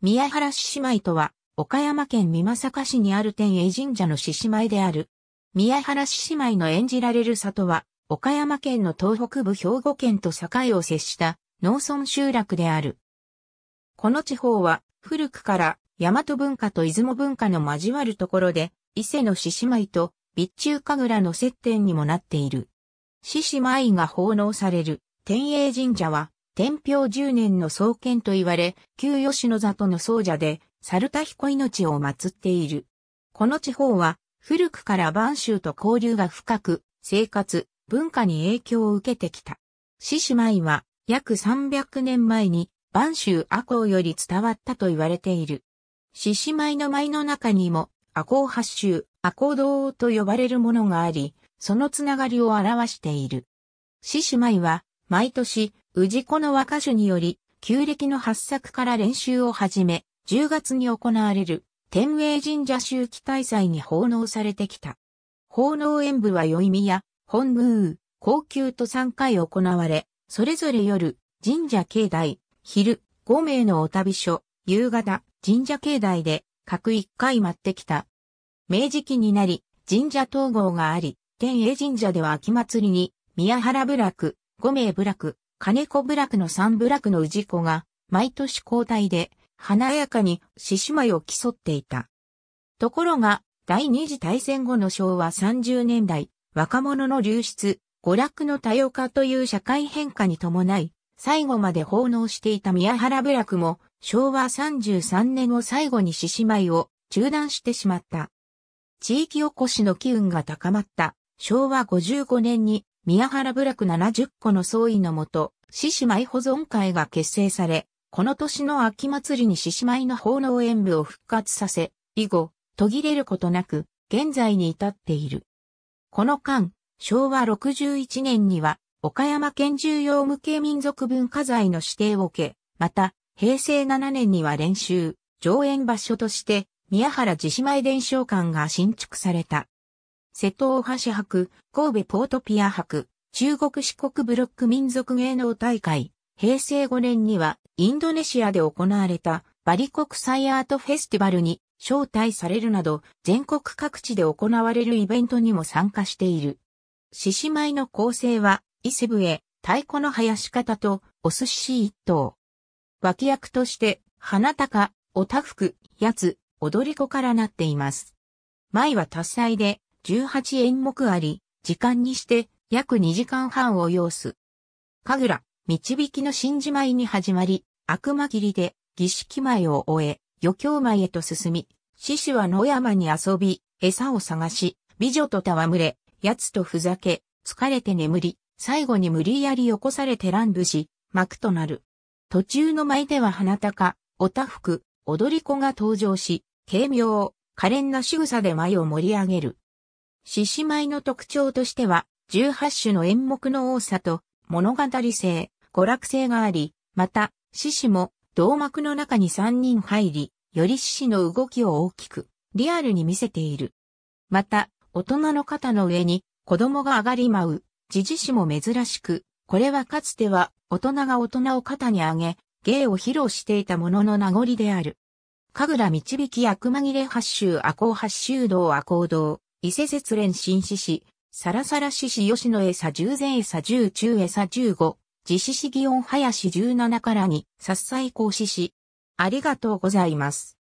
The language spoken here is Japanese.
宮原獅子舞とは、岡山県美作市にある天栄神社の獅子舞である。宮原獅子舞の演じられる里は、岡山県の東北部兵庫県と境を接した農村集落である。この地方は、古くから大和文化と出雲文化の交わるところで、伊勢の獅子舞と備中神楽の接点にもなっている。獅子舞が奉納される天栄神社は、天平十年の創建と言われ、旧吉野里の僧者で、猿田彦命を祀っている。この地方は、古くから晩州と交流が深く、生活、文化に影響を受けてきた。獅子舞は、約300年前に、晩州阿公より伝わったと言われている。獅子舞の舞の中にも、阿公八州、阿公道と呼ばれるものがあり、そのつながりを表している。獅子舞は、毎年、氏子の和歌手により、旧暦の発作から練習を始め、10月に行われる天明神社周期大祭に奉納されてきた。奉納演舞は宵宮、本宮、高級と3回行われ、それぞれ夜、神社境内、昼、5名のお旅所、夕方、神社境内で、各1回待ってきた。明治期になり、神社統合があり、天栄神社では秋祭りに、宮原部落、5名部落、金子部落の三部落の氏子が、毎年交代で、華やかに獅子舞を競っていた。ところが、第二次大戦後の昭和30年代、若者の流出、娯楽の多様化という社会変化に伴い、最後まで奉納していた宮原部落も、昭和33年を最後に獅子舞を中断してしまった。地域おこしの機運が高まった昭和55年に宮原部落70個の総意のもと、獅子舞保存会が結成され、この年の秋祭りに獅子舞の奉納演舞を復活させ、以後、途切れることなく、現在に至っている。この間、昭和61年には、岡山県重要無形民族文化財の指定を受け、また、平成7年には練習、上演場所として、宮原獅子舞伝承館が新築された。瀬戸大橋博、神戸ポートピア博、中国四国ブロック民族芸能大会、平成5年にはインドネシアで行われたバリ国際アートフェスティバルに招待されるなど全国各地で行われるイベントにも参加している。獅子舞の構成は伊勢笛、太鼓の生やし方とお寿司一頭。脇役として花高、おたふく、やつ、踊り子からなっています。舞は多彩で18演目あり、時間にして約2時間半を要す。神楽、導きの新じ舞に始まり、悪魔切りで儀式前を終え、余興前へと進み、獅子は野山に遊び、餌を探し、美女と戯れ、奴とふざけ、疲れて眠り、最後に無理やり起こされて乱舞し、幕となる。途中の舞では花高、おたふく、踊り子が登場し、軽妙、可憐な仕草で舞を盛り上げる。獅子舞の特徴としては、18種の演目の多さと、物語性、娯楽性があり、また、獅子も、銅幕の中に3人入り、より獅子の動きを大きく、リアルに見せている。また、大人の肩の上に、子供が上がり舞う、自治子も珍しく、これはかつては、大人が大人を肩に上げ、芸を披露していたものの名残である。神楽導き悪紛れ八州赤行八州道赤行道。伊勢節連新獅子、サラサラ獅子吉野餌十前餌十中餌十五、自獅子祇園林十七からに、殺災行獅子。ありがとうございます。